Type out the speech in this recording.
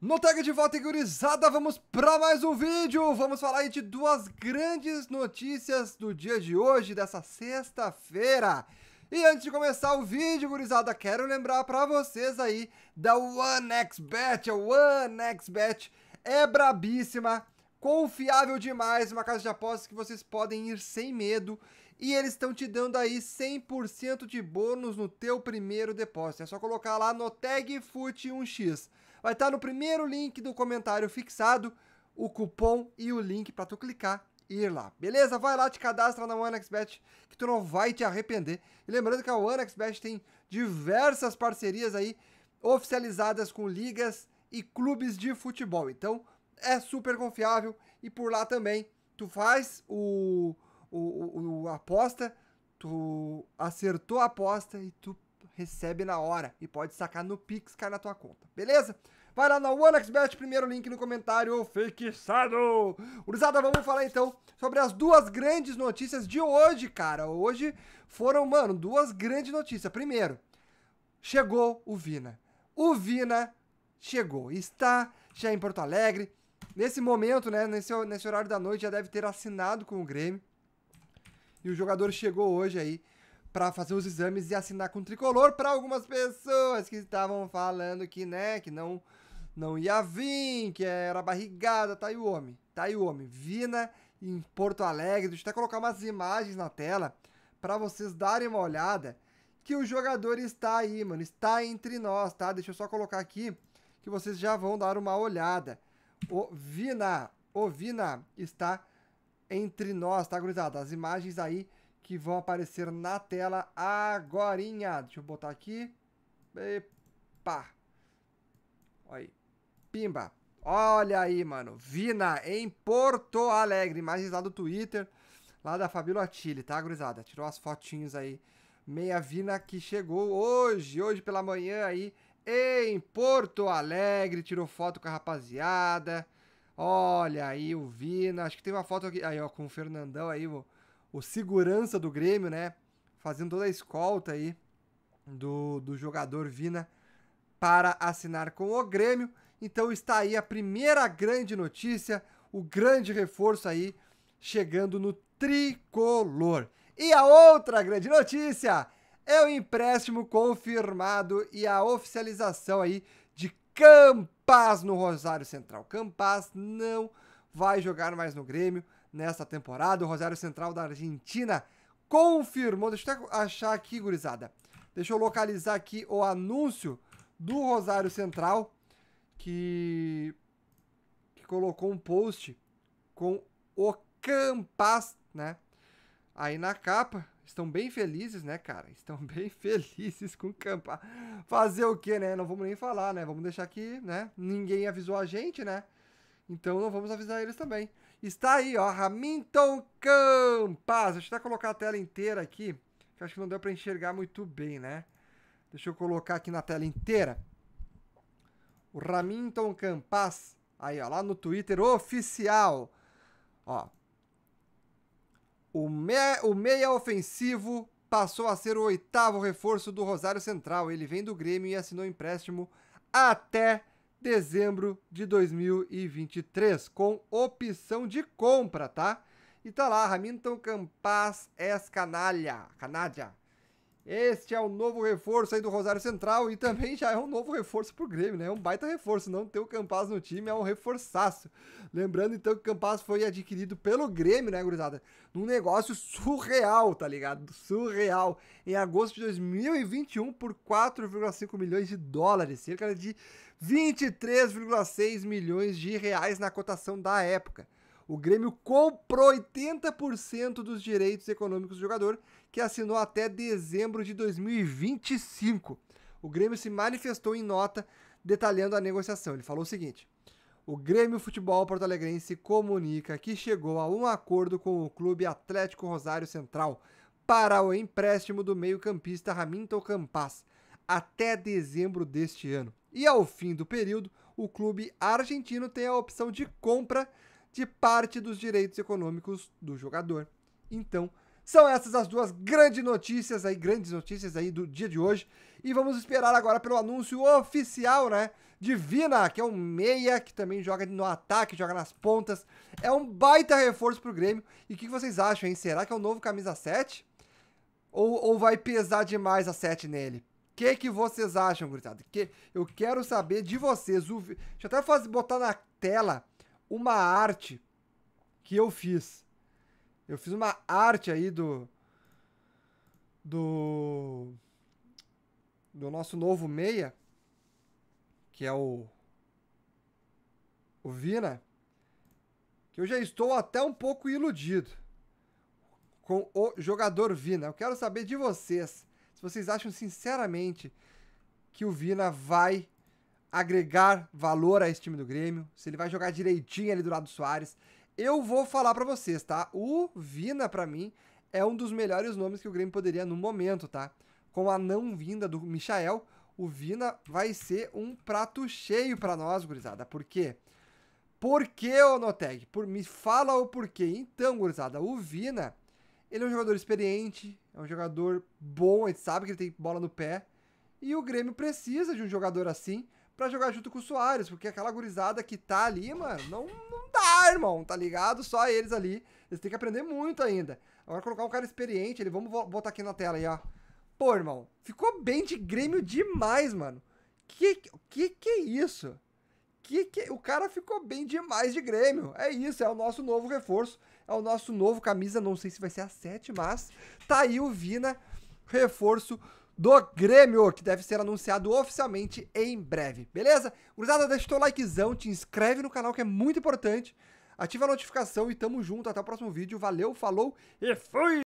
No tag de volta, gurizada, vamos para mais um vídeo. Vamos falar aí de duas grandes notícias do dia de hoje, dessa sexta-feira. E antes de começar o vídeo, gurizada, quero lembrar para vocês aí da OneXBet. A OneXBet é brabíssima, confiável demais, uma casa de apostas que vocês podem ir sem medo. E eles estão te dando aí 100% de bônus no teu primeiro depósito. É só colocar lá no tag FUT1x. Vai estar tá no primeiro link do comentário fixado o cupom e o link para tu clicar e ir lá. Beleza? Vai lá, te cadastra na OneXBet que tu não vai te arrepender. E lembrando que a OneXBet tem diversas parcerias aí oficializadas com ligas e clubes de futebol. Então, é super confiável e por lá também tu faz o, o, o, aposta, tu acertou a aposta e tu recebe na hora e pode sacar no Pix, cai na tua conta. Beleza? Vai lá na OneXBet, primeiro link no comentário fixado. Urizada, vamos falar então sobre as duas grandes notícias de hoje, cara. Hoje foram, mano, duas grandes notícias. Primeiro, chegou o Vina. O Vina chegou, está já em Porto Alegre. Nesse momento, né, nesse, nesse horário da noite, já deve ter assinado com o Grêmio. E o jogador chegou hoje aí para fazer os exames e assinar com o tricolor para algumas pessoas que estavam falando que, né, que não não ia vir, que era barrigada, tá aí o homem, tá aí o homem. Vina em Porto Alegre, deixa eu até colocar umas imagens na tela para vocês darem uma olhada que o jogador está aí, mano, está entre nós, tá? Deixa eu só colocar aqui que vocês já vão dar uma olhada. O Vina, o Vina está entre nós, tá, gurizada? As imagens aí que vão aparecer na tela agorinha. Deixa eu botar aqui. Epa! Olha aí. Pimba. Olha aí, mano. Vina em Porto Alegre. Imagens lá do Twitter, lá da Fabíola Chile, tá, gurizada? Tirou as fotinhos aí. Meia Vina que chegou hoje, hoje pela manhã aí, em Porto Alegre. Tirou foto com a rapaziada. Olha aí o Vina. Acho que tem uma foto aqui, aí, ó, com o Fernandão aí, o, o segurança do Grêmio, né? Fazendo toda a escolta aí do, do jogador Vina para assinar com o Grêmio. Então está aí a primeira grande notícia, o grande reforço aí chegando no tricolor. E a outra grande notícia é o empréstimo confirmado e a oficialização aí de Campas no Rosário Central. Campas não vai jogar mais no Grêmio nesta temporada. O Rosário Central da Argentina confirmou. Deixa eu até achar aqui, gurizada. Deixa eu localizar aqui o anúncio do Rosário Central que, que colocou um post com o Campas, né? Aí na capa, estão bem felizes, né, cara? Estão bem felizes com o Campas. Fazer o quê, né? Não vamos nem falar, né? Vamos deixar aqui, né? Ninguém avisou a gente, né? Então não vamos avisar eles também. Está aí, ó, Hamilton Campas. Deixa eu até colocar a tela inteira aqui, que acho que não deu para enxergar muito bem, né? Deixa eu colocar aqui na tela inteira o Ramington Campas, aí ó, lá no Twitter oficial, ó. O, me, o meia ofensivo passou a ser o oitavo reforço do Rosário Central. Ele vem do Grêmio e assinou empréstimo até dezembro de 2023, com opção de compra, tá? E tá lá, Raminton Campas é canalha, canalha. Este é o novo reforço aí do Rosário Central e também já é um novo reforço pro Grêmio, né? É um baita reforço, não ter o Campaz no time é um reforçaço. Lembrando então que o Campaz foi adquirido pelo Grêmio, né, gurizada? Num negócio surreal, tá ligado? Surreal. Em agosto de 2021 por 4,5 milhões de dólares, cerca de 23,6 milhões de reais na cotação da época. O Grêmio comprou 80% dos direitos econômicos do jogador, que assinou até dezembro de 2025. O Grêmio se manifestou em nota detalhando a negociação. Ele falou o seguinte: o Grêmio Futebol Porto Alegrense comunica que chegou a um acordo com o Clube Atlético Rosário Central para o empréstimo do meio-campista Raminto Campas até dezembro deste ano. E ao fim do período, o clube argentino tem a opção de compra de parte dos direitos econômicos do jogador. Então, são essas as duas grandes notícias aí, grandes notícias aí do dia de hoje. E vamos esperar agora pelo anúncio oficial, né? De Vina, que é um meia, que também joga no ataque, joga nas pontas. É um baita reforço pro Grêmio. E o que vocês acham, hein? Será que é o novo camisa 7? Ou, ou vai pesar demais a 7 nele? O que, que vocês acham, gurizada? Que eu quero saber de vocês. O... Deixa eu até fazer, botar na tela uma arte que eu fiz. Eu fiz uma arte aí do. Do. Do nosso novo meia, que é o. O Vina, que eu já estou até um pouco iludido com o jogador Vina. Eu quero saber de vocês se vocês acham sinceramente que o Vina vai agregar valor a esse time do Grêmio, se ele vai jogar direitinho ali do lado do Soares. Eu vou falar para vocês, tá? O Vina, para mim, é um dos melhores nomes que o Grêmio poderia no momento, tá? Com a não vinda do Michael, o Vina vai ser um prato cheio para nós, gurizada. Por quê? Por que, ô Noteg? Por, me fala o porquê. Então, gurizada, o Vina, ele é um jogador experiente, é um jogador bom, a gente sabe que ele tem bola no pé. E o Grêmio precisa de um jogador assim para jogar junto com o Soares, porque aquela gurizada que tá ali, mano, não, não dá, irmão, tá ligado? Só eles ali. Eles têm que aprender muito ainda. Agora colocar um cara experiente, ele vamos botar aqui na tela aí, ó. Pô, irmão, ficou bem de Grêmio demais, mano. Que que que é isso? Que que o cara ficou bem demais de Grêmio. É isso, é o nosso novo reforço, é o nosso novo camisa, não sei se vai ser a 7, mas tá aí o Vina reforço do Grêmio, que deve ser anunciado oficialmente em breve, beleza? Gurizada, deixa o teu likezão, te inscreve no canal que é muito importante, ativa a notificação e tamo junto, até o próximo vídeo, valeu, falou e fui!